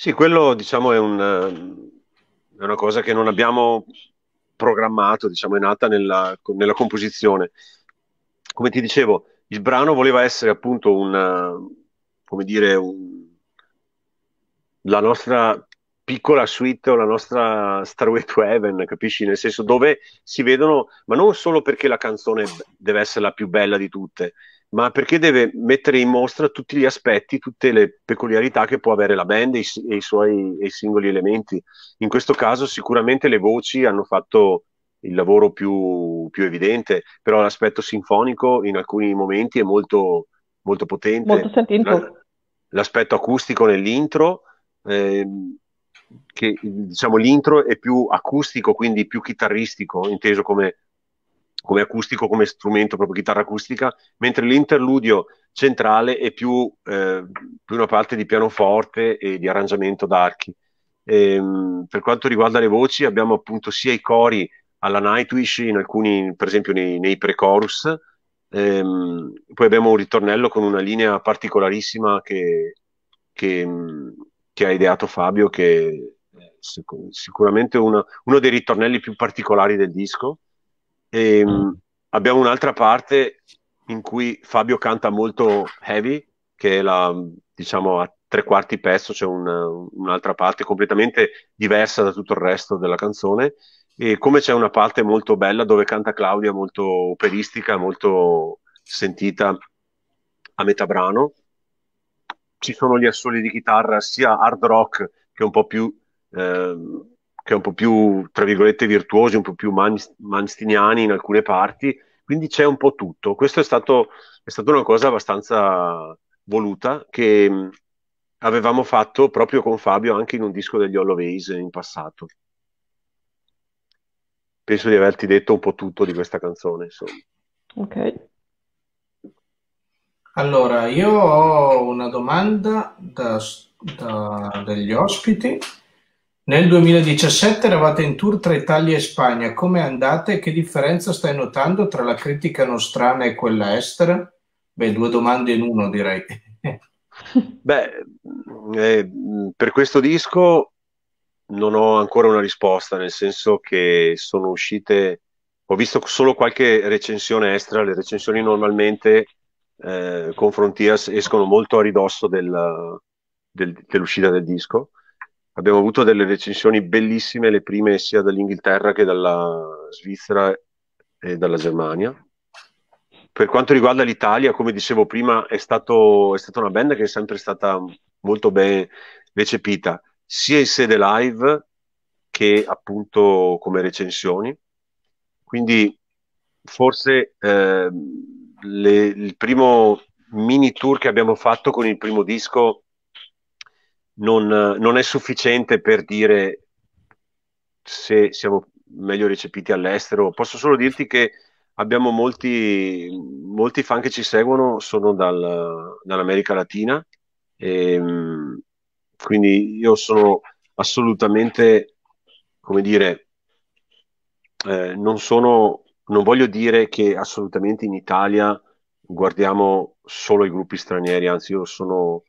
Sì, quello diciamo è, un, è una cosa che non abbiamo programmato, diciamo, è nata nella, nella composizione. Come ti dicevo, il brano voleva essere appunto un, come dire, un, la nostra piccola suite o la nostra Starway to Heaven, capisci? Nel senso dove si vedono, ma non solo perché la canzone deve essere la più bella di tutte, ma perché deve mettere in mostra tutti gli aspetti, tutte le peculiarità che può avere la band e i, e i suoi e i singoli elementi. In questo caso sicuramente le voci hanno fatto il lavoro più, più evidente, però l'aspetto sinfonico in alcuni momenti è molto, molto potente. Molto sentito. L'aspetto acustico nell'intro, eh, che diciamo l'intro è più acustico, quindi più chitarristico, inteso come come acustico, come strumento, proprio chitarra acustica, mentre l'interludio centrale è più, eh, più una parte di pianoforte e di arrangiamento d'archi. E, ehm, per quanto riguarda le voci, abbiamo appunto sia i cori alla Nightwish, in alcuni, per esempio nei, nei pre-chorus, ehm, poi abbiamo un ritornello con una linea particolarissima che, che, che ha ideato Fabio, che è sicuramente una, uno dei ritornelli più particolari del disco e, mm. Ah. Abbiamo un'altra parte in cui Fabio canta molto heavy, che è la, diciamo, a tre quarti pezzo, c'è cioè una, un'altra parte completamente diversa da tutto il resto della canzone. E come c'è una parte molto bella dove canta Claudia, molto operistica, molto sentita a metà brano. Ci sono gli assoli di chitarra sia hard rock che un po' più eh, che è un po' più, tra virgolette, virtuosi, un po' più manstiniani in alcune parti, quindi c'è un po' tutto. Questo è stato è stata una cosa abbastanza voluta che mm, avevamo fatto proprio con Fabio anche in un disco degli Holloway's in passato. Penso di averti detto un po' tutto di questa canzone, insomma. Ok. Allora, io ho una domanda da, da, dagli ospiti. Nel 2017 eravate in tour tra Italia e Spagna, com'è andata e che differenza stai notando tra la critica nostrana e quella estera? Beh, due domande in uno direi. Beh, eh, per questo disco non ho ancora una risposta, nel senso che sono uscite, ho visto solo qualche recensione estera, le recensioni normalmente eh, con Frontiers escono molto a ridosso del, del, dell'uscita del disco abbiamo avuto delle recensioni bellissime, le prime sia dall'Inghilterra che dalla Svizzera e dalla Germania. Per quanto riguarda l'Italia, come dicevo prima, è, stato, è stata una band che è sempre stata molto ben recepita, sia in sede live che appunto come recensioni. Quindi forse eh, le, il primo mini tour che abbiamo fatto con il primo disco non, non è sufficiente per dire se siamo meglio recepiti all'estero. Posso solo dirti che abbiamo molti, molti fan che ci seguono, sono dal, dall'America Latina, e, ehm, quindi io sono assolutamente, come dire, eh, non sono, non voglio dire che assolutamente in Italia guardiamo solo i gruppi stranieri, anzi io sono...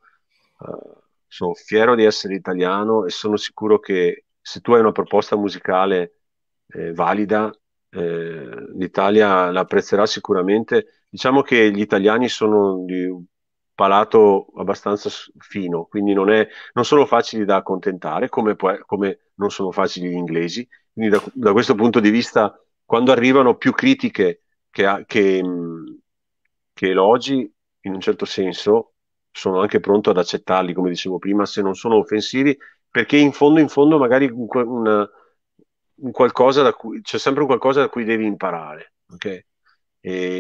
Eh, sono fiero di essere italiano e sono sicuro che se tu hai una proposta musicale eh, valida, eh, l'Italia la apprezzerà sicuramente. Diciamo che gli italiani sono di un palato abbastanza fino, quindi non, è, non sono facili da accontentare, come, può, come, non sono facili gli inglesi. Quindi da, da, questo punto di vista, quando arrivano più critiche che, che, che elogi, in un certo senso, sono anche pronto ad accettarli, come dicevo prima, se non sono offensivi, perché in fondo, in fondo magari una, cui, c'è sempre un qualcosa da cui devi imparare. Okay?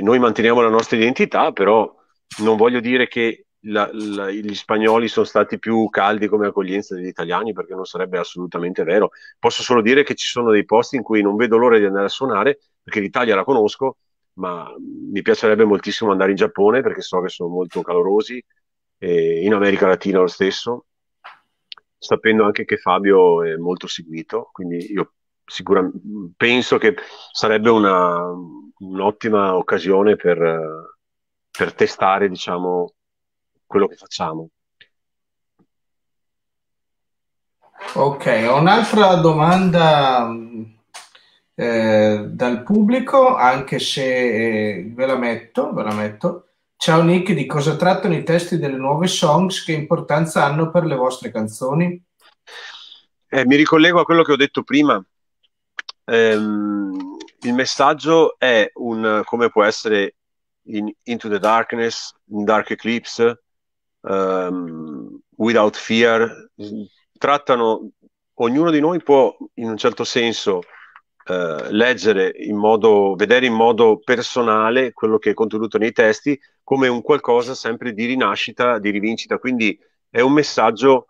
noi manteniamo la nostra identità, però non voglio dire che la, la, gli spagnoli sono stati più caldi come accoglienza degli italiani perché non sarebbe assolutamente vero. Posso solo dire che ci sono dei posti in cui non vedo l'ora di andare a suonare perché l'Italia la conosco, ma mi piacerebbe moltissimo andare in Giappone perché so che sono molto calorosi, eh, in America Latina lo stesso, sapendo anche che Fabio è molto seguito, quindi io sicuramente penso che sarebbe una, un'ottima occasione per, per testare diciamo, quello che facciamo. Ok, ho un'altra domanda eh, dal pubblico, anche se eh, ve la metto, ve la metto. Ciao Nick, di cosa trattano i testi delle nuove songs? Che importanza hanno per le vostre canzoni? Eh, mi ricollego a quello che ho detto prima. Um, il messaggio è un, come può essere in Into the Darkness, in Dark Eclipse, um, Without Fear, trattano, ognuno di noi può in un certo senso eh, leggere in modo, vedere in modo personale quello che è contenuto nei testi come un qualcosa sempre di rinascita, di rivincita. Quindi è un messaggio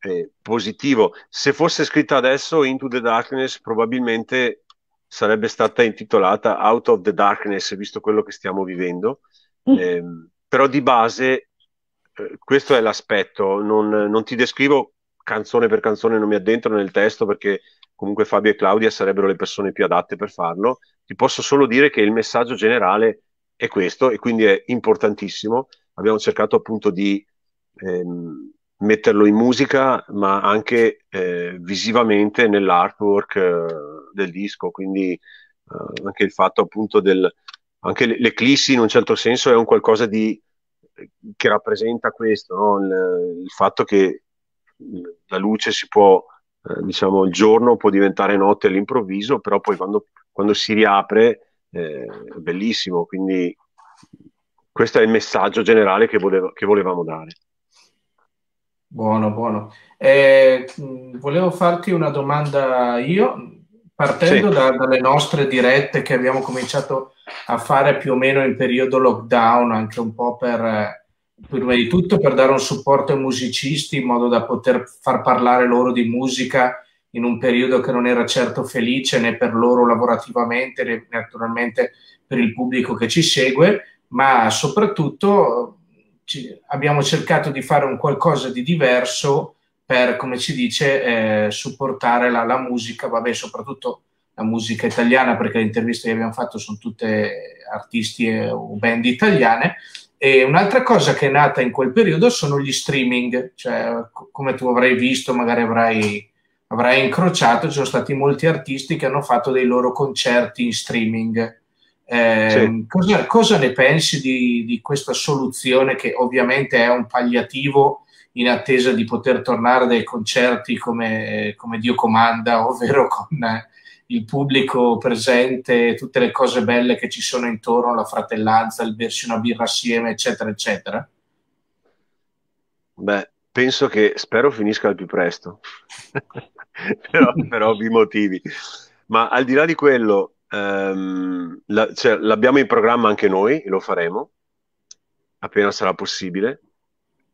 eh, positivo. Se fosse scritta adesso Into the Darkness, probabilmente sarebbe stata intitolata Out of the Darkness, visto quello che stiamo vivendo. Eh, però di base eh, questo è l'aspetto, non, non, ti descrivo canzone per canzone, non mi addentro nel testo perché comunque Fabio e Claudia sarebbero le persone più adatte per farlo. Ti posso solo dire che il messaggio generale è questo e quindi è importantissimo. Abbiamo cercato appunto di ehm, metterlo in musica, ma anche eh, visivamente nell'artwork eh, del disco, quindi eh, anche il fatto appunto del anche l'eclissi in un certo senso è un qualcosa di che rappresenta questo, no? il, il, fatto che mm, la luce si può eh, diciamo, il giorno può diventare notte all'improvviso, però poi quando, quando si riapre eh, è bellissimo. Quindi questo è il messaggio generale che, volevo, che volevamo dare. Buono, buono. Eh, volevo farti una domanda io, partendo sì. da, dalle nostre dirette che abbiamo cominciato a fare più o meno in periodo lockdown, anche un po' per eh, prima di tutto per dare un supporto ai musicisti in modo da poter far parlare loro di musica in un periodo che non era certo felice né per loro lavorativamente né naturalmente per il pubblico che ci segue, ma soprattutto abbiamo cercato di fare un qualcosa di diverso per, come si dice, eh, supportare la, la, musica, vabbè, soprattutto la musica italiana, perché le interviste che abbiamo fatto sono tutte artisti o band italiane, e un'altra cosa che è nata in quel periodo sono gli streaming, cioè come tu avrai visto, magari avrai, avrai incrociato, ci sono stati molti artisti che hanno fatto dei loro concerti in streaming. Eh, sì. cosa, cosa, ne pensi di, di, questa soluzione che ovviamente è un palliativo in attesa di poter tornare dai concerti come, come Dio comanda, ovvero con, il pubblico presente, tutte le cose belle che ci sono intorno, la fratellanza, il bersi una birra assieme, eccetera, eccetera? Beh, penso che spero finisca al più presto, però, però vi motivi. Ma al di là di quello, ehm, la, cioè, l'abbiamo in programma anche noi, lo faremo, appena sarà possibile.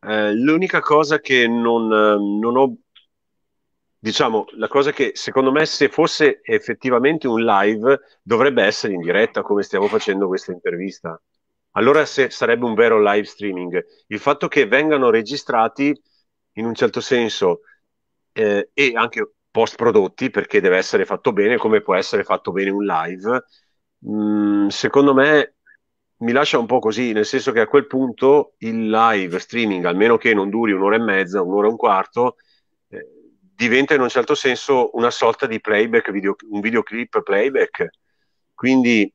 Eh, l'unica cosa che non, ehm, non ho diciamo, la cosa che secondo me se fosse effettivamente un live dovrebbe essere in diretta come stiamo facendo questa intervista. Allora se, sarebbe un vero live streaming. Il fatto che vengano registrati in un certo senso eh, e anche post prodotti perché deve essere fatto bene come può essere fatto bene un live, mh, mm, secondo me mi lascia un po' così, nel senso che a quel punto il live streaming, almeno che non duri un'ora e mezza, un'ora e un quarto, diventa in un certo senso una sorta di playback, video, un videoclip playback. Quindi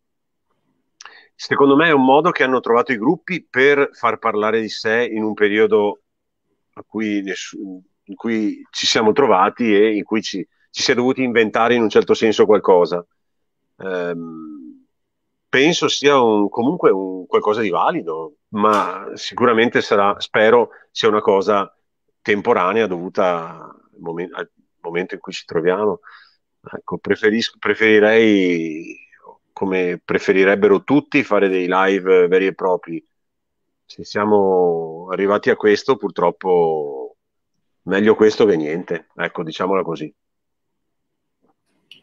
secondo me è un modo che hanno trovato i gruppi per far parlare di sé in un periodo cui ness- in cui ci siamo trovati e in cui ci, ci, si è dovuti inventare in un certo senso qualcosa. Ehm, penso sia un, comunque un qualcosa di valido, ma sicuramente sarà, spero sia una cosa temporanea dovuta momen- al momento in cui ci troviamo, ecco, preferirei, come preferirebbero tutti, fare dei live veri e propri. Se siamo arrivati a questo, purtroppo meglio questo che niente, ecco, diciamola così.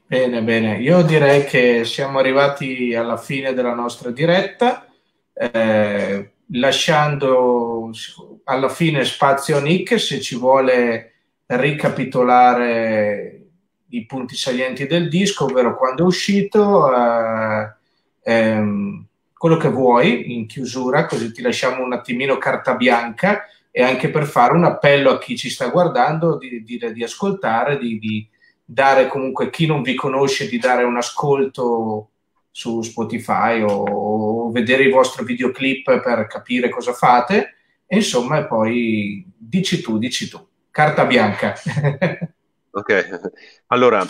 Bene, bene, io direi che siamo arrivati alla fine della nostra diretta, eh, lasciando alla fine spazio a Nick se ci vuole ricapitolare i punti salienti del disco, ovvero quando è uscito, eh, ehm, quello che vuoi in chiusura, così ti lasciamo un attimino carta bianca e anche per fare un appello a chi ci sta guardando di, di, di ascoltare, di, di, dare comunque chi non vi conosce di dare un ascolto su Spotify o, o vedere i vostri videoclip per capire cosa fate. E insomma, poi dici tu, dici tu carta bianca. ok, allora,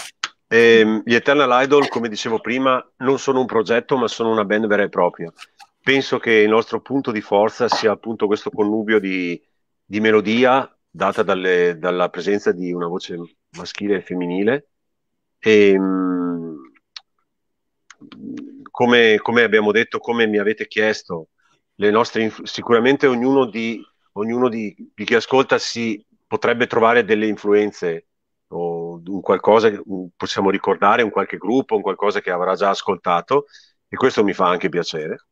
ehm, gli Eternal Idol, come dicevo prima, non sono un progetto, ma sono una band vera e propria. Penso che il nostro punto di forza sia appunto questo connubio di, di melodia data dalle, dalla presenza di una voce maschile e femminile. E, ehm, come, come, abbiamo detto, come mi avete chiesto, nostre, sicuramente ognuno, di, ognuno di, di, chi ascolta si potrebbe trovare delle influenze o un qualcosa che possiamo ricordare, un qualche gruppo, un qualcosa che avrà già ascoltato e questo mi fa anche piacere.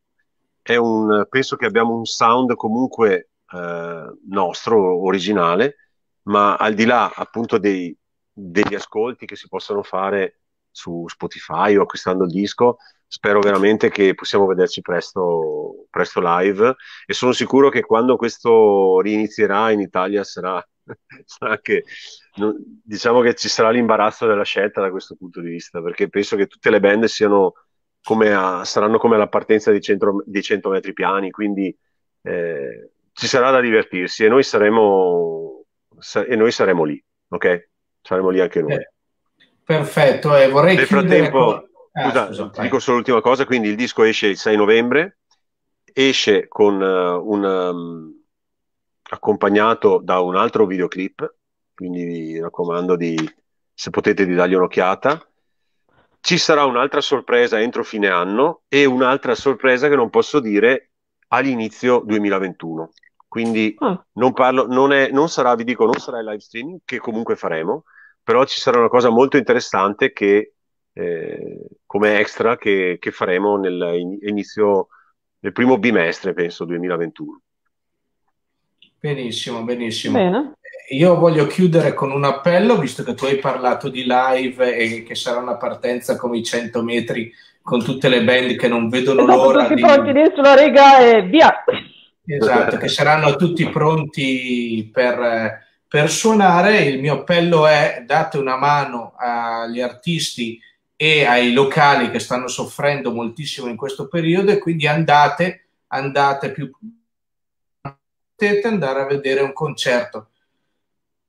Un, penso che abbiamo un sound comunque eh, nostro, originale, ma al di là appunto dei, degli ascolti che si possono fare su Spotify o acquistando il disco, spero veramente che possiamo vederci presto, presto live e sono sicuro che quando questo rinizierà in Italia sarà sa che diciamo che ci sarà l'imbarazzo della scelta da questo punto di vista, perché penso che tutte le band siano come a, saranno come alla partenza di, centro, di 100 metri piani, quindi eh, ci sarà da divertirsi e noi saremo, sa, e noi saremo lì, ok? Saremo lì anche noi. Eh, perfetto, e eh, vorrei Nel frattempo, con... scusa, ah, scusa dico solo l'ultima cosa, quindi il disco esce il 6 novembre, esce con uh, un... Um, accompagnato da un altro videoclip, quindi vi raccomando di, se potete di dargli un'occhiata. Ci sarà un'altra sorpresa entro fine anno e un'altra sorpresa che non posso dire all'inizio 2021. Quindi oh. non, parlo, non, è, non sarà, vi dico, non sarà il live streaming che comunque faremo, però ci sarà una cosa molto interessante che, eh, come extra che, che faremo nel, inizio, nel primo bimestre, penso, 2021. Benissimo, benissimo. Bene. Eh, io voglio chiudere con un appello, visto che tu hai parlato di live e che sarà una partenza come i 100 metri con tutte le band che non vedono esatto, l'ora. Tutti di... pronti dentro la riga e via. Esatto, che saranno tutti pronti per, eh, per suonare. Il mio appello è date una mano agli artisti e ai locali che stanno soffrendo moltissimo in questo periodo e quindi andate, andate più potete andare a vedere un concerto.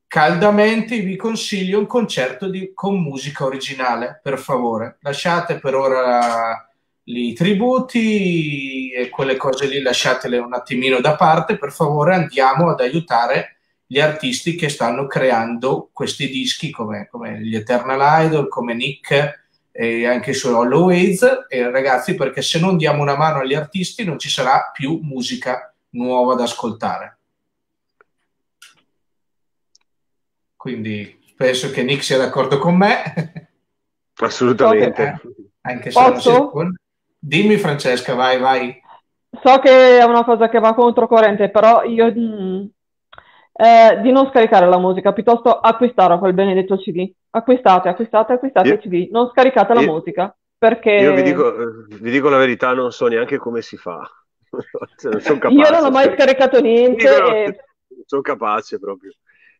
Caldamente vi consiglio un concerto di, con musica originale, per favore. Lasciate per ora i tributi e quelle cose lì, lasciatele un attimino da parte, per favore andiamo ad aiutare gli artisti che stanno creando questi dischi come, come gli Eternal Idol, come Nick e anche su Hollow Aids, ragazzi, perché se non diamo una mano agli artisti non ci sarà più musica nuova da ascoltare. Quindi penso che Nick sia d'accordo con me. Assolutamente. So Anche se Posso? Non Dimmi Francesca, vai, vai. So che è una cosa che va controcorrente, però io mh, mm, eh, di non scaricare la musica, piuttosto acquistare quel benedetto CD. Acquistate, acquistate, acquistate io... il CD, non scaricate la io... musica. Perché... Io vi dico, eh, vi dico la verità, non so neanche come si fa. Cioè, sono capace, Io non ho mai scaricato niente. e... Non sono capace proprio.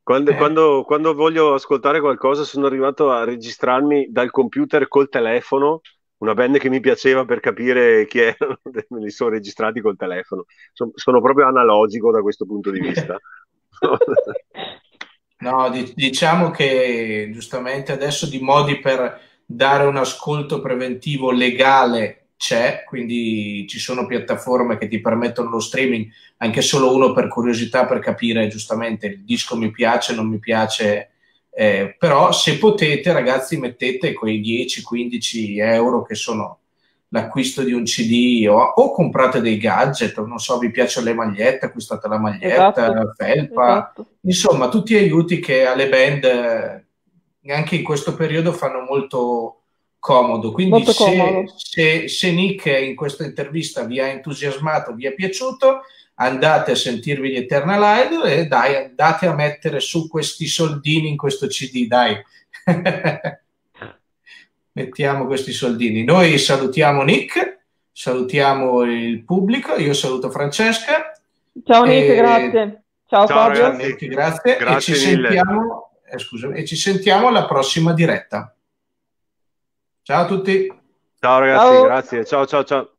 Quando, eh. quando, quando, voglio ascoltare qualcosa sono arrivato a registrarmi dal computer col telefono, una band che mi piaceva per capire chi era, me li sono registrati col telefono. Sono, sono proprio analogico da questo punto di vista. no, diciamo che giustamente adesso di modi per dare un ascolto preventivo legale c'è, quindi ci sono piattaforme che ti permettono lo streaming, anche solo uno per curiosità, per capire giustamente il disco mi piace, non mi piace, eh, però se potete ragazzi mettete quei 10-15 euro che sono l'acquisto di un CD o, o, comprate dei gadget, non so, vi piacciono le magliette, acquistate la maglietta, esatto. la felpa, esatto. insomma tutti aiuti che alle band eh, anche in questo periodo fanno molto comodo. Quindi se, comodo. Se, se, Nick in questa intervista vi ha entusiasmato, vi è piaciuto, andate a sentirvi gli Eternal Idol e dai, andate a mettere su questi soldini in questo CD, dai. Mettiamo questi soldini. Noi salutiamo Nick, salutiamo il pubblico, io saluto Francesca. Ciao Nick, e... grazie. Ciao, Ciao Fabio. grazie. grazie. e ci sentiamo eh, scusami, e ci sentiamo alla prossima diretta. Ciao a tutti. Ciao ragazzi, ciao. grazie. Ciao ciao ciao.